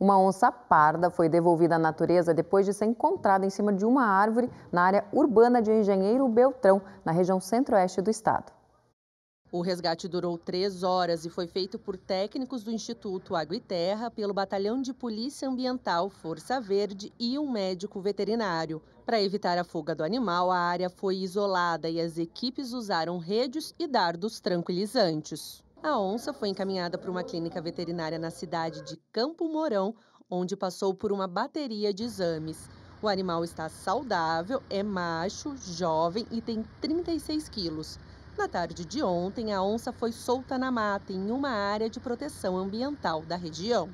Uma onça parda foi devolvida à natureza depois de ser encontrada em cima de uma árvore na área urbana de Engenheiro Beltrão, na região centro-oeste do estado. O resgate durou três horas e foi feito por técnicos do Instituto Água e Terra, pelo Batalhão de Polícia Ambiental, Força Verde e um médico veterinário. Para evitar a fuga do animal, a área foi isolada e as equipes usaram redes e dardos tranquilizantes. A onça foi encaminhada para uma clínica veterinária na cidade de Campo Mourão, onde passou por uma bateria de exames. O animal está saudável, é macho, jovem e tem 36 quilos. Na tarde de ontem, a onça foi solta na mata em uma área de proteção ambiental da região.